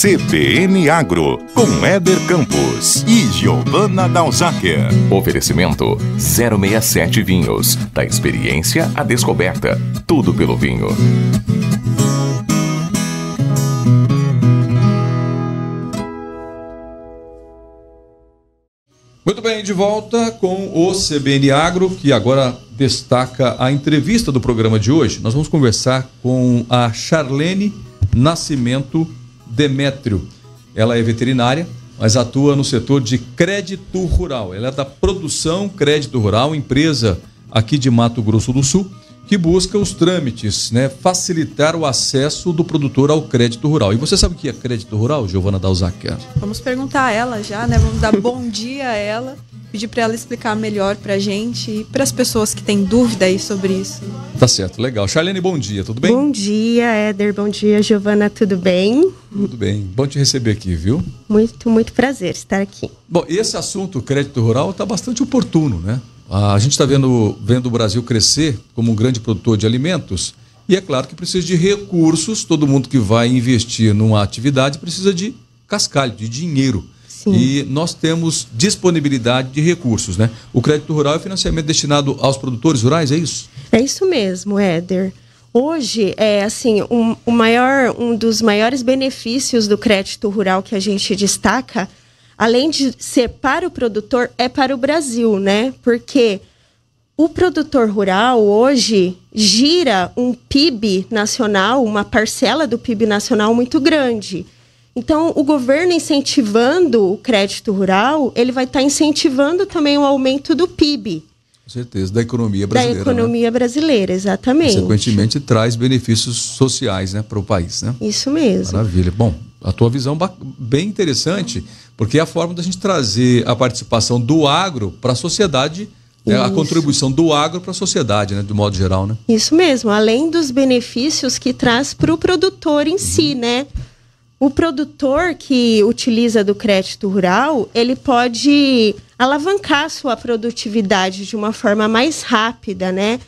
CBN Agro, com Éder Campos e Giovanna Dalzacher. Oferecimento 067 Vinhos, da experiência à descoberta. Tudo pelo vinho. Muito bem, de volta com o CBN Agro, que agora destaca a entrevista do programa de hoje. Nós vamos conversar com a Charlene Nascimento Demétrio. Ela é veterinária, mas atua no setor de crédito rural. Ela é da Produção Crédito Rural, empresa aqui de Mato Grosso do Sul, que busca os trâmites, né, facilitar o acesso do produtor ao crédito rural. E você sabe o que é crédito rural, Giovana Dalzac? Vamos perguntar a ela já, né? Vamos dar bom dia a ela pedir para ela explicar melhor para a gente e para as pessoas que têm dúvida aí sobre isso. Tá certo, legal. Charlene, bom dia, tudo bem? Bom dia, Éder, bom dia, Giovana, tudo bem? Tudo bem, bom te receber aqui, viu? Muito, muito prazer estar aqui. Bom, esse assunto, crédito rural, está bastante oportuno, né? A gente está vendo, vendo o Brasil crescer como um grande produtor de alimentos e é claro que precisa de recursos, todo mundo que vai investir numa atividade precisa de cascalho, de dinheiro. Sim. E nós temos disponibilidade de recursos, né? O crédito rural é financiamento destinado aos produtores rurais, é isso? É isso mesmo, Éder. Hoje, é assim, um, o maior, um dos maiores benefícios do crédito rural que a gente destaca, além de ser para o produtor, é para o Brasil, né? Porque o produtor rural hoje gira um PIB nacional, uma parcela do PIB nacional muito grande. Então, o governo incentivando o crédito rural, ele vai estar tá incentivando também o aumento do PIB. Com certeza, da economia brasileira. Da né? economia né? brasileira, exatamente. Consequentemente, traz benefícios sociais né, para o país. Né? Isso mesmo. Maravilha. Bom, a tua visão bem interessante, porque é a forma da gente trazer a participação do agro para né? a sociedade. É a contribuição do agro para a sociedade, né, do modo geral, né? Isso mesmo, além dos benefícios que traz para o produtor em si, uhum. né? O produtor que utiliza do crédito rural, ele pode alavancar sua produtividade de uma forma mais rápida, né?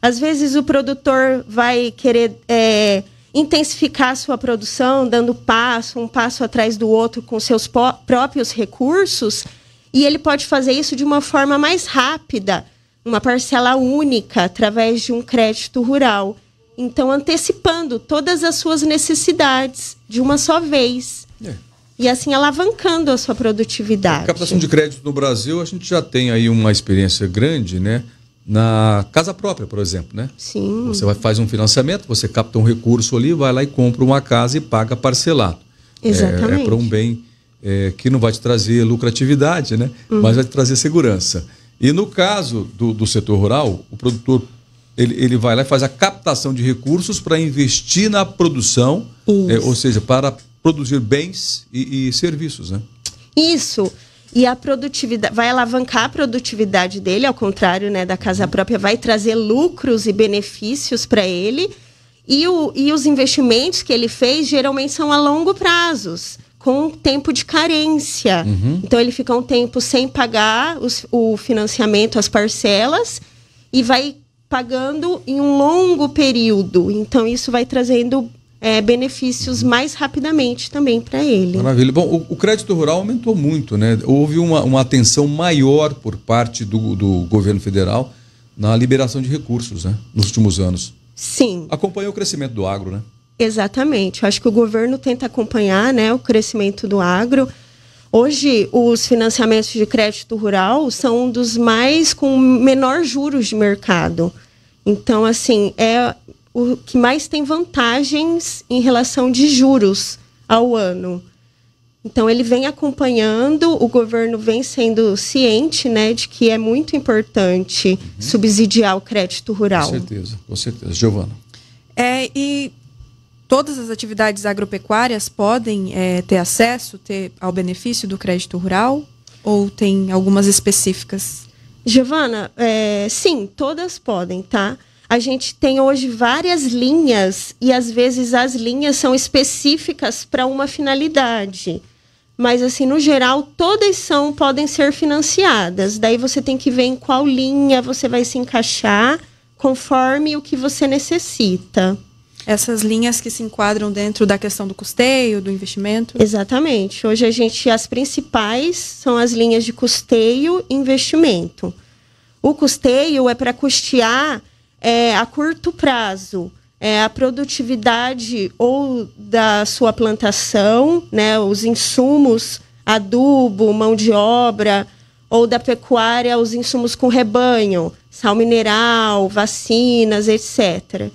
Às vezes o produtor vai querer é, intensificar sua produção, dando passo, um passo atrás do outro com seus próprios recursos, e ele pode fazer isso de uma forma mais rápida, uma parcela única, através de um crédito rural. Então, antecipando todas as suas necessidades de uma só vez. É. E assim alavancando a sua produtividade. A captação de crédito no Brasil, a gente já tem aí uma experiência grande, né? Na casa própria, por exemplo, né? Sim. Você vai, faz um financiamento, você capta um recurso ali, vai lá e compra uma casa e paga parcelado. Exatamente. É, é para um bem é, que não vai te trazer lucratividade, né? Uhum. Mas vai te trazer segurança. E no caso do, do setor rural, o produtor ele, ele vai lá e faz a captação de recursos para investir na produção, é, ou seja, para produzir bens e, e serviços, né? Isso e a produtividade vai alavancar a produtividade dele, ao contrário né, da casa própria, vai trazer lucros e benefícios para ele. E, o, e os investimentos que ele fez geralmente são a longo prazos, com tempo de carência. Uhum. Então ele fica um tempo sem pagar os, o financiamento, as parcelas, e vai pagando em um longo período. Então, isso vai trazendo é, benefícios mais rapidamente também para ele. Maravilha. Bom, o, o, crédito rural aumentou muito, né? Houve uma, uma atenção maior por parte do, do governo federal na liberação de recursos, né? Nos últimos anos. Sim. Acompanhou o crescimento do agro, né? Exatamente. Eu acho que o governo tenta acompanhar né, o crescimento do agro. Hoje, os financiamentos de crédito rural são um dos mais com menor juros de mercado. Então, assim, é o que mais tem vantagens em relação de juros ao ano. Então, ele vem acompanhando, o governo vem sendo ciente né, de que é muito importante uhum. subsidiar o crédito rural. Com certeza, com certeza. Giovana. É, e todas as atividades agropecuárias podem é, ter acesso ter, ao benefício do crédito rural? Ou tem algumas específicas? Giovana, é, sim, todas podem, tá? A gente tem hoje várias linhas e às vezes as linhas são específicas para uma finalidade. Mas assim, no geral, todas são podem ser financiadas. Daí você tem que ver em qual linha você vai se encaixar conforme o que você necessita essas linhas que se enquadram dentro da questão do custeio, do investimento? Exatamente. Hoje a gente as principais são as linhas de custeio e investimento. O custeio é para custear é, a curto prazo é, a produtividade ou da sua plantação, né, os insumos, adubo, mão de obra, ou da pecuária, os insumos com rebanho, sal mineral, vacinas, etc.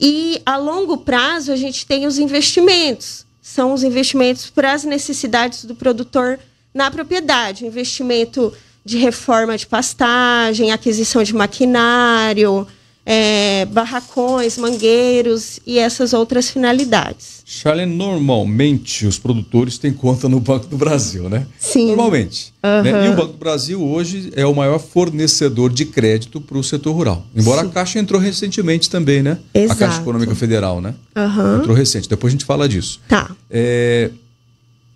E a longo prazo a gente tem os investimentos. São os investimentos para as necessidades do produtor na propriedade, investimento de reforma de pastagem, aquisição de maquinário, é, barracões, mangueiros e essas outras finalidades. Charlene, normalmente os produtores têm conta no Banco do Brasil, né? Sim. Normalmente. Uhum. Né? E o Banco do Brasil hoje é o maior fornecedor de crédito para o setor rural. Embora Sim. a Caixa entrou recentemente também, né? Exato. A Caixa Econômica Federal, né? Uhum. Entrou recente. Depois a gente fala disso. Tá. É,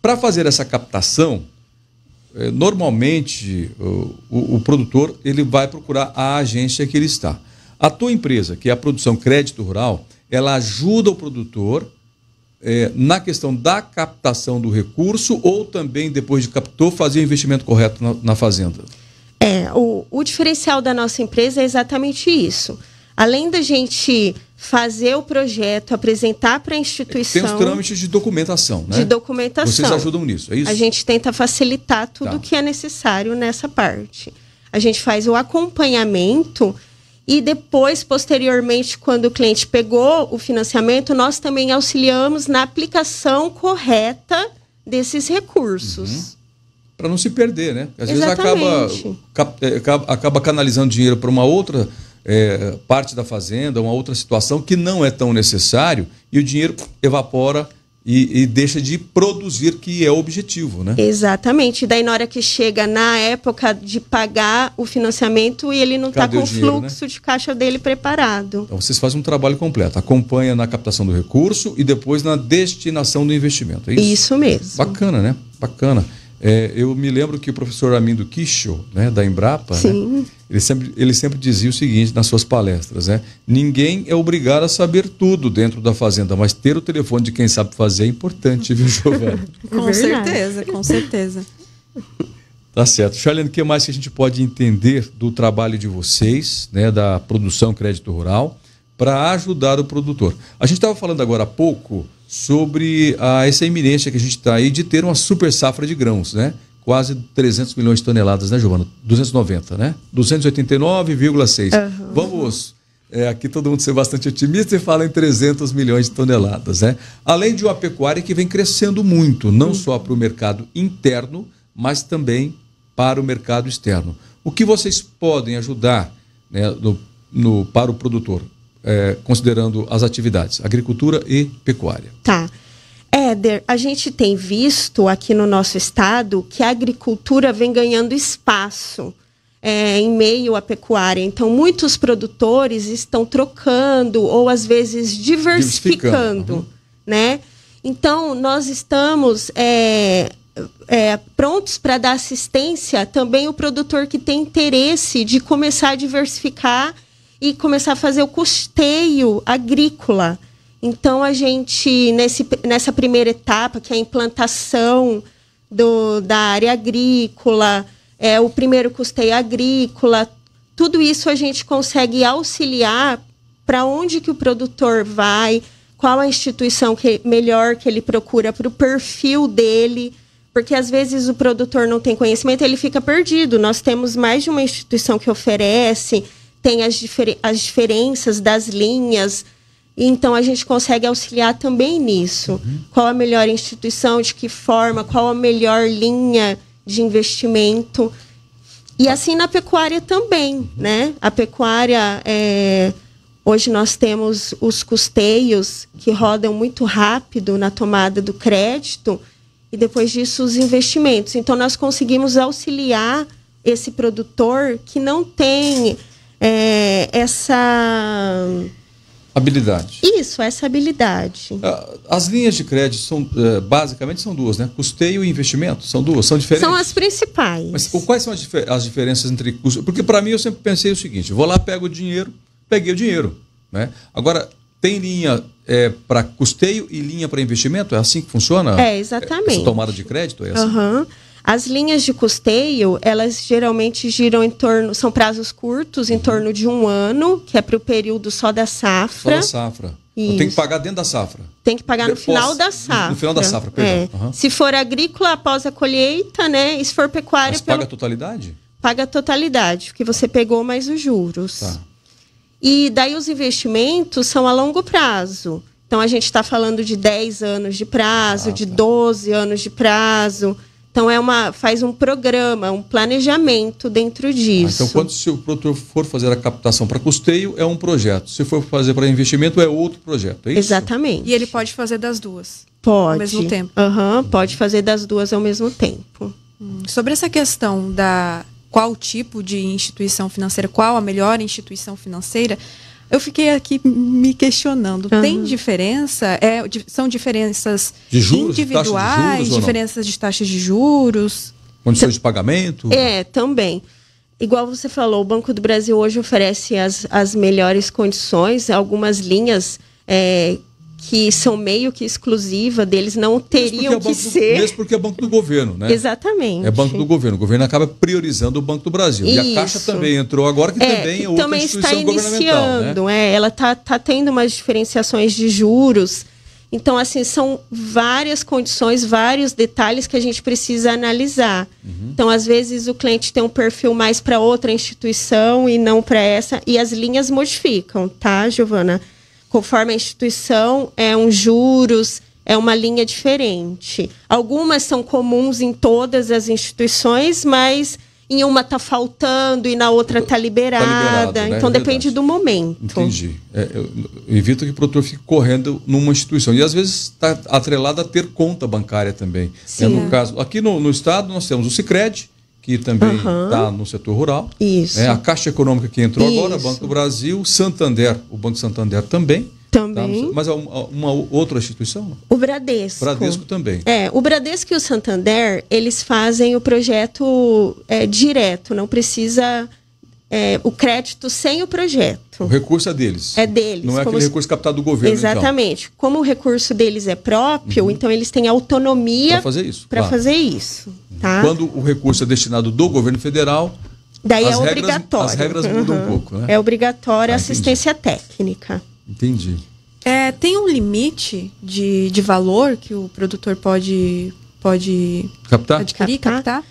para fazer essa captação, é, normalmente o, o, o produtor ele vai procurar a agência que ele está. A tua empresa, que é a Produção Crédito Rural, ela ajuda o produtor é, na questão da captação do recurso ou também, depois de captou, fazer o investimento correto na, na fazenda? É, o, o diferencial da nossa empresa é exatamente isso. Além da gente fazer o projeto, apresentar para a instituição. Tem os trâmites de documentação, né? De documentação. Vocês ajudam nisso, é isso? A gente tenta facilitar tudo o tá. que é necessário nessa parte. A gente faz o acompanhamento e depois, posteriormente, quando o cliente pegou o financiamento, nós também auxiliamos na aplicação correta desses recursos. Uhum. Para não se perder, né? Às Exatamente. vezes acaba, é, acaba canalizando dinheiro para uma outra é, parte da fazenda, uma outra situação que não é tão necessário e o dinheiro evapora e, e, deixa de produzir, que é o objetivo, né? Exatamente. Daí, na hora que chega na época de pagar o financiamento, e ele não está com o dinheiro, né? fluxo né? de caixa dele preparado. Então, vocês fazem um trabalho completo. Acompanha na captação do recurso e depois na destinação do investimento. É isso? isso mesmo. Bacana, né? Bacana. É, eu me lembro que o professor Amindo Kisho, né, da Embrapa, né, ele, sempre, ele sempre dizia o seguinte nas suas palestras, né? Ninguém é obrigado a saber tudo dentro da fazenda, mas ter o telefone de quem sabe fazer é importante, viu, Giovana? É com certeza, com certeza. Tá certo. Charlene, o que mais que a gente pode entender do trabalho de vocês, né, da produção Crédito Rural, para ajudar o produtor? A gente estava falando agora há pouco sobre a, essa iminência que a gente está aí de ter uma super safra de grãos, né? Quase 300 milhões de toneladas, né, Giovana? 290, né? 289,6. Uhum. Vamos. É, aqui todo mundo ser bastante otimista e fala em 300 milhões de toneladas, né? Além de uma pecuária que vem crescendo muito, não uhum. só para o mercado interno, mas também para o mercado externo. O que vocês podem ajudar né, no, no, para o produtor? é, considerando as atividades, agricultura e pecuária. Tá. Éder, a gente tem visto aqui no nosso estado que a agricultura vem ganhando espaço é, em meio à pecuária. Então, muitos produtores estão trocando ou às vezes diversificando, uhum. né? Então, nós estamos é, é, prontos para dar assistência também o produtor que tem interesse de começar a diversificar e começar a fazer o custeio agrícola. Então, a gente, nesse, nessa primeira etapa, que é a implantação do, da área agrícola, é, o primeiro custeio agrícola, tudo isso a gente consegue auxiliar para onde que o produtor vai, qual a instituição que, melhor que ele procura para o perfil dele, porque às vezes o produtor não tem conhecimento, ele fica perdido. Nós temos mais de uma instituição que oferece, tem as, difer as diferenças das linhas. Então a gente consegue auxiliar também nisso. Uhum. Qual a melhor instituição, de que forma, qual a melhor linha de investimento. E assim na pecuária também, uhum. né? A pecuária é... hoje nós temos os custeios que rodam muito rápido na tomada do crédito e depois disso os investimentos. Então nós conseguimos auxiliar esse produtor que não tem é, essa habilidade. Isso, essa habilidade. Ah, as linhas de crédito são eh, basicamente são duas, né? Custeio e investimento são duas, são diferentes. São as principais. Mas quais são as, diferenças entre custo? Porque para mim eu sempre pensei o seguinte: vou lá pego o dinheiro, peguei o dinheiro, né? Agora tem linha é, eh, para custeio e linha para investimento? É assim que funciona? É, exatamente. Essa tomada de crédito é assim? Uhum. As linhas de custeio, elas geralmente giram em torno, são prazos curtos, em torno de um ano, que é para o período só da safra. Só da safra. Tem que pagar dentro da safra. Tem que pagar Depois, no final da safra. No final da safra, perdão. É. Uhum. Se for agrícola, após a colheita, né? E se for pecuária... Mas paga a totalidade? Paga a totalidade, porque você pegou mais os juros. Tá. E daí os investimentos são a longo prazo. Então a gente está falando de 10 anos de prazo, ah, de tá. 12 anos de prazo... Então é uma faz um programa, um planejamento dentro ah, disso. Ah, então quando se o produtor for fazer a captação para custeio é um projeto, se for fazer para investimento é outro projeto, é isso? Exatamente. E ele pode fazer das duas. Pode. Ao mesmo tempo. Uhum, pode fazer das duas ao mesmo tempo. Hum. Sobre essa questão da qual tipo de instituição financeira, qual a melhor instituição financeira, eu fiquei aqui me questionando. Uhum. Tem diferença? É, são diferenças de juros, individuais, de diferenças de taxas de juros? Condições então, de pagamento? É, também. Igual você falou, o Banco do Brasil hoje oferece as, as melhores condições, algumas linhas é, que são meio que exclusiva deles não teriam é que do, ser. mesmo porque é banco do governo, né? Exatamente. É banco do governo. O governo acaba priorizando o Banco do Brasil. Isso. E a Caixa também entrou agora, que é, também é outra também está né? iniciando, né? é, ela está tá tendo umas diferenciações de juros. Então, assim, são várias condições, vários detalhes que a gente precisa analisar. Uhum. Então, às vezes, o cliente tem um perfil mais para outra instituição e não para essa, e as linhas modificam, tá, Giovana? conforme a instituição, é um juros, é uma linha diferente. Algumas são comuns em todas as instituições, mas em uma está faltando e na outra está liberada. Tá né? Então é depende do momento. Entendi. É, eu, evito que o produtor fique correndo numa instituição. E às vezes está atrelado a ter conta bancária também. Sim, é, no caso, aqui no, no estado nós temos o Sicredi que também está uhum. no setor rural. Isso. É, a Caixa Econômica que entrou Isso. agora, Banco do Brasil, Santander, o Banco Santander também. Tá também. Tá, mas é uma, uma outra instituição? O Bradesco. Bradesco também. É, o Bradesco e o Santander, eles fazem o projeto é, direto, não precisa é, o crédito sem o projeto. O recurso é deles. É deles. Não é aquele se... recurso captado do governo. Então. Exatamente. Então. Como o recurso deles é próprio, uhum. então eles têm autonomia para fazer isso. Para claro. fazer isso. Uhum. Tá? Quando o recurso é destinado do governo federal, Daí é as é regras, obrigatório. As regras mudam uhum. um pouco, né? É obrigatória ah, assistência técnica. Entendi. É, tem um limite de, de valor que o produtor pode, pode captar? adquirir, captar? captar?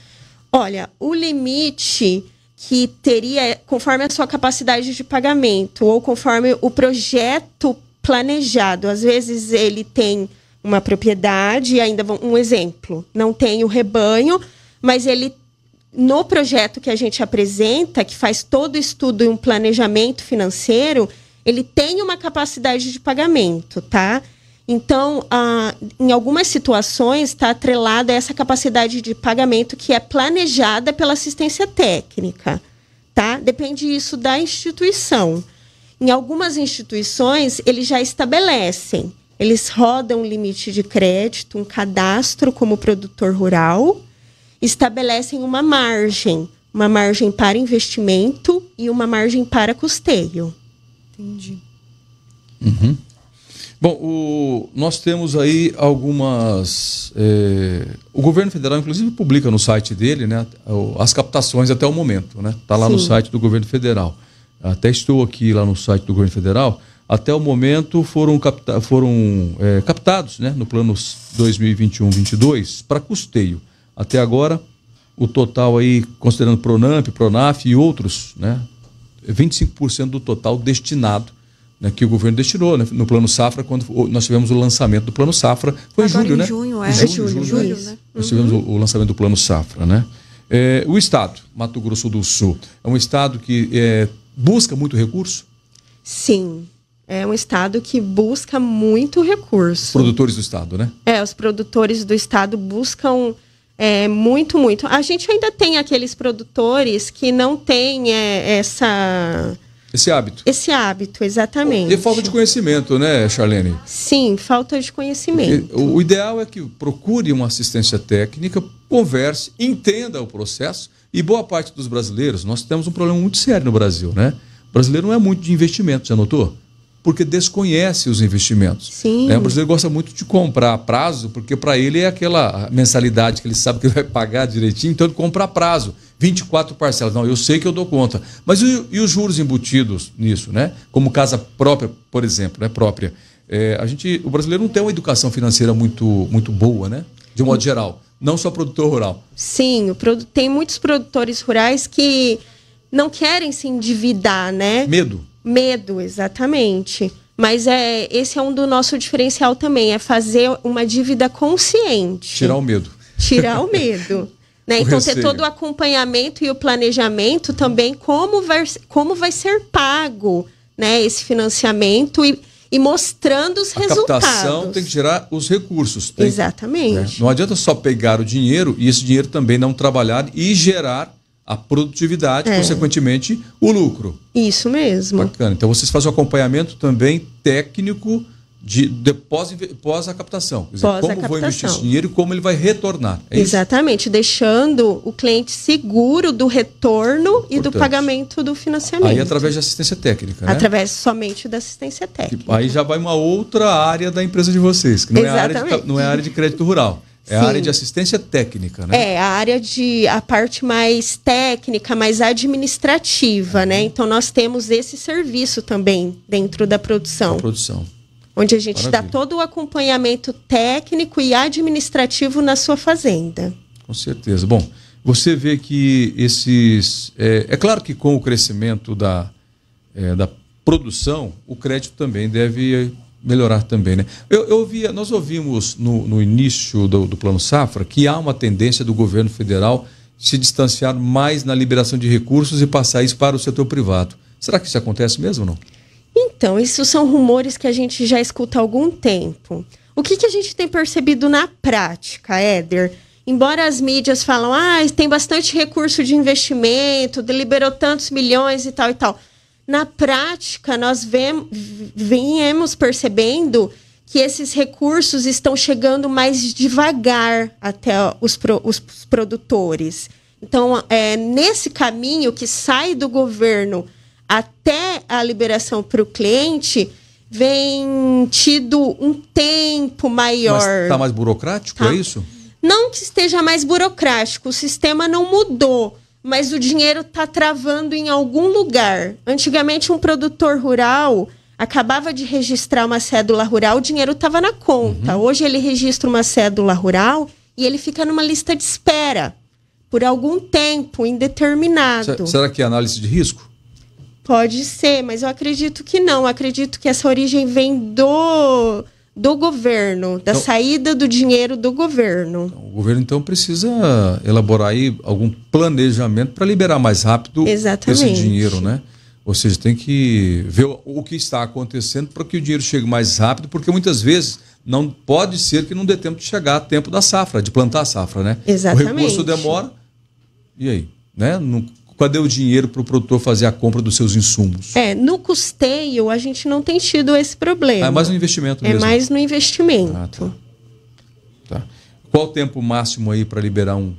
Olha, o limite que teria, conforme a sua capacidade de pagamento ou conforme o projeto planejado. Às vezes ele tem uma propriedade, ainda um exemplo, não tem o rebanho, mas ele no projeto que a gente apresenta, que faz todo estudo e um planejamento financeiro, ele tem uma capacidade de pagamento, tá? Então, ah, em algumas situações, está atrelada essa capacidade de pagamento que é planejada pela assistência técnica. Tá? Depende isso da instituição. Em algumas instituições, eles já estabelecem. Eles rodam um limite de crédito, um cadastro como produtor rural, estabelecem uma margem, uma margem para investimento e uma margem para custeio. Entendi. Uhum. Bom, o, nós temos aí algumas. É, o governo federal, inclusive, publica no site dele né, as captações até o momento. Está né? Tá lá Sim. no site do governo federal. Até estou aqui lá no site do governo federal. Até o momento foram, capta, foram é, captados né, no plano 2021-22 para custeio. Até agora, o total aí, considerando Pronamp, Pronaf e outros, né, 25% do total destinado né, que o governo destinou né, no Plano Safra, quando nós tivemos o lançamento do Plano Safra. Foi Agora em julho, em né? junho, é. Em julho, é julho, julho, julho né? né? Nós tivemos uhum. o, o, lançamento do Plano Safra, né? É, o Estado, Mato Grosso do Sul, é um Estado que é, busca muito recurso? Sim, é um estado que busca muito recurso. Os produtores do estado, né? É, os produtores do estado buscam é, muito, muito. A gente ainda tem aqueles produtores que não têm é, essa esse hábito. Esse hábito, exatamente. E falta de conhecimento, né, Charlene? Sim, falta de conhecimento. o ideal é que procure uma assistência técnica, converse, entenda o processo. E boa parte dos brasileiros, nós temos um problema muito sério no Brasil, né? O brasileiro não é muito de investimento, já notou? porque desconhece os investimentos. Sim. Né? O brasileiro gosta muito de comprar a prazo, porque para ele é aquela mensalidade que ele sabe que ele vai pagar direitinho, então ele compra a prazo. 24 parcelas. Não, eu sei que eu dou conta. Mas e, e os juros embutidos nisso, né? Como casa própria, por exemplo, né? própria. É, a gente, o brasileiro não tem uma educação financeira muito, muito boa, né? De modo geral. Não só produtor rural. Sim, tem muitos produtores rurais que não querem se endividar, né? Medo. Medo, exatamente. Mas é esse é um do nosso diferencial também, é fazer uma dívida consciente. Tirar o medo. Tirar o medo. né? Então ter todo o acompanhamento e o planejamento também como vai, como vai ser pago né, esse financiamento e, e mostrando os a resultados. A captação tem que gerar os recursos. Tem, né? Exatamente. Né? Não adianta só pegar o dinheiro e esse dinheiro também não trabalhar e gerar a produtividade, é. consequentemente, o lucro. Isso mesmo. Bacana. Então vocês fazem o um acompanhamento também técnico de, de pós, pós a captação. Dizer, pós como a captação. vou investir esse dinheiro e como ele vai retornar. É Exatamente, isso? deixando o cliente seguro do retorno Importante. e do pagamento do financiamento. Aí através de assistência técnica, né? Através somente da assistência técnica. Aí já vai uma outra área da empresa de vocês, que não, é a área de, não é a área de crédito rural. É Sim. a área de assistência técnica, né? É, a área de a parte mais técnica, mais administrativa, né? uhum. né? Então nós temos esse serviço também dentro da produção. Da produção. Onde a gente Maravilha. dá todo o acompanhamento técnico e administrativo na sua fazenda. Com certeza. Bom, você vê que esses. É, é claro que com o crescimento da, é, da produção, o crédito também deve melhorar também, né? Eu, eu ouvia, nós ouvimos no, no início do, do Plano Safra que há uma tendência do governo federal se distanciar mais na liberação de recursos e passar isso para o setor privado. Será que isso acontece mesmo ou não? Então, isso são rumores que a gente já escuta há algum tempo. O que, que a gente tem percebido na prática, Éder? Embora as mídias falam, ah, tem bastante recurso de investimento, liberou tantos milhões e tal e tal na prática, nós vem, viemos percebendo que esses recursos estão chegando mais devagar até os, pro, os produtores. Então, é, nesse caminho que sai do governo até a liberação para o cliente, vem tido um tempo maior. Está mais burocrático, tá? é isso? Não que esteja mais burocrático, o sistema não mudou, mas o dinheiro está travando em algum lugar. Antigamente, um produtor rural acabava de registrar uma cédula rural, o dinheiro estava na conta. Uhum. Hoje ele registra uma cédula rural e ele fica numa lista de espera por algum tempo indeterminado. Será que é análise de risco? Pode ser, mas eu acredito que não. Eu acredito que essa origem vem do do governo, da então, saída do dinheiro do governo. Então, o governo então precisa elaborar aí algum planejamento para liberar mais rápido Exatamente. esse dinheiro, né? Ou seja, tem que ver o que está acontecendo para que o dinheiro chegue mais rápido, porque muitas vezes não pode ser que não dê tempo de chegar a tempo da safra, de plantar a safra, né? Exatamente. O recurso demora. E aí, né? Não para dar é o dinheiro para o produtor fazer a compra dos seus insumos. É, no custeio a gente não tem tido esse problema. Ah, é mais no investimento é mesmo. É mais no investimento. Ah, tá. Tá. Qual o tempo máximo aí para liberar um,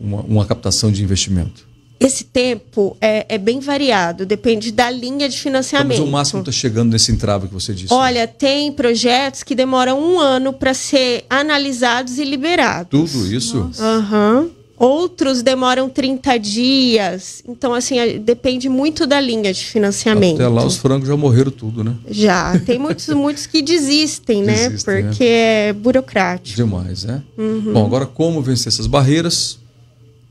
uma, uma captação de investimento? Esse tempo é, é, bem variado, depende da linha de financiamento. Mas o máximo está chegando nesse entrave que você disse. Né? Olha, tem projetos que demoram um ano para ser analisados e liberados. Tudo isso? Aham. Uhum. Outros demoram 30 dias. Então, assim, depende muito da linha de financiamento. Até lá os frangos já morreram tudo, né? Já. Tem muitos, muitos que desistem, né? Desistem, né? Porque é. é burocrático. Demais, né? Uhum. Bom, agora como vencer essas barreiras?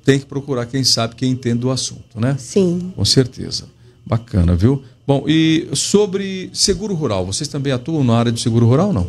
Tem que procurar quem sabe, quem entende do assunto, né? Sim. Com certeza. Bacana, viu? Bom, e sobre seguro rural, vocês também atuam na área de seguro rural ou não?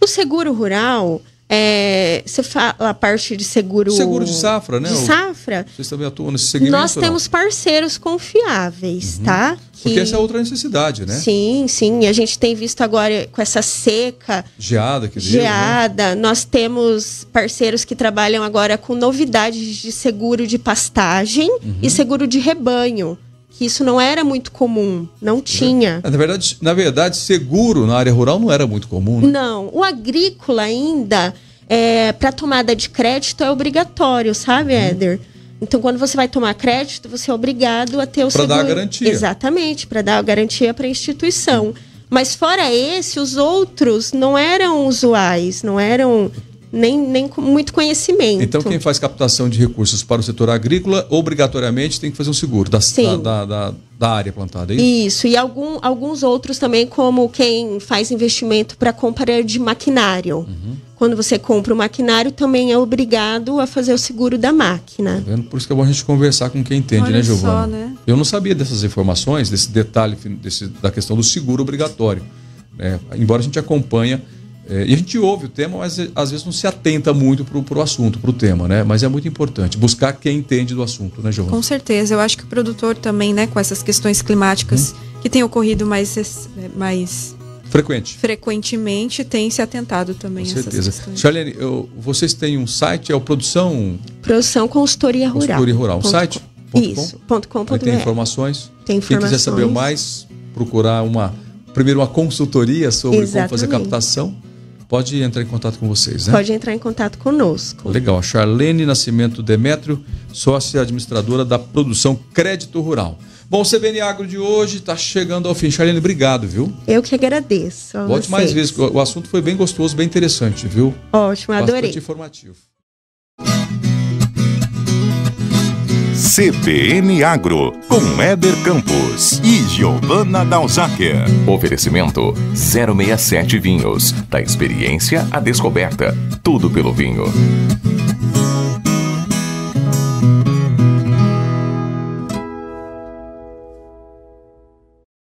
O seguro rural é, você fala a parte de seguro. Seguro de safra, né? De safra. Vocês também atuam nesse segmento. Nós né? temos parceiros confiáveis, uhum. tá? Que... Porque essa é outra necessidade, né? Sim, sim. A gente tem visto agora com essa seca. Geada, que diz, né? Geada. Né? Nós temos parceiros que trabalham agora com novidades de seguro de pastagem uhum. e seguro de rebanho que isso não era muito comum, não tinha. Na verdade, na verdade, seguro na área rural não era muito comum. Né? Não, o agrícola ainda é, para tomada de crédito é obrigatório, sabe, uhum. Éder? Então, quando você vai tomar crédito, você é obrigado a ter o pra seguro. Para dar a garantia. Exatamente, para dar a garantia para a instituição. Mas fora esse, os outros não eram usuais, não eram nem, nem muito conhecimento. Então, quem faz captação de recursos para o setor agrícola, obrigatoriamente tem que fazer um seguro da, da, da, da, área plantada, é isso? Isso, e algum, alguns outros também, como quem faz investimento para compra de maquinário. Uhum. Quando você compra o maquinário, também é obrigado a fazer o seguro da máquina. Tá Por isso que é bom a gente conversar com quem entende, né, Olha né, Giovana? Só, né? Eu não sabia dessas informações, desse detalhe desse, da questão do seguro obrigatório. Né? embora a gente acompanha é, e a gente ouve o tema, mas é, às vezes não se atenta muito para o assunto, para o tema, né? Mas é muito importante buscar quem entende do assunto, né, João Com certeza. Eu acho que o produtor também, né, com essas questões climáticas hum. que tem ocorrido mais, é, mais Frequente. Frequentemente tem se atentado também. Com certeza. Charlene, eu, vocês têm um site, é o Produção. Produção Consultoria Rural. Consultoria Rural. Um site? Com. Isso, ponto com. Ponto tem informações. Tem informações. Quem quiser saber mais, procurar uma. Primeiro uma consultoria sobre Exatamente. como fazer captação pode entrar em contato com vocês, né? Pode entrar em contato conosco. Legal. Charlene Nascimento Demétrio, sócia administradora da produção Crédito Rural. Bom, o CBN Agro de hoje está chegando ao fim. Charlene, obrigado, viu? Eu que agradeço. Volte mais vezes, o assunto foi bem gostoso, bem interessante, viu? Ótimo, adorei. Bastante informativo. CBN Agro, com Éder Campos e Giovanna Dalzacker. Oferecimento 067 Vinhos, da experiência à descoberta. Tudo pelo vinho.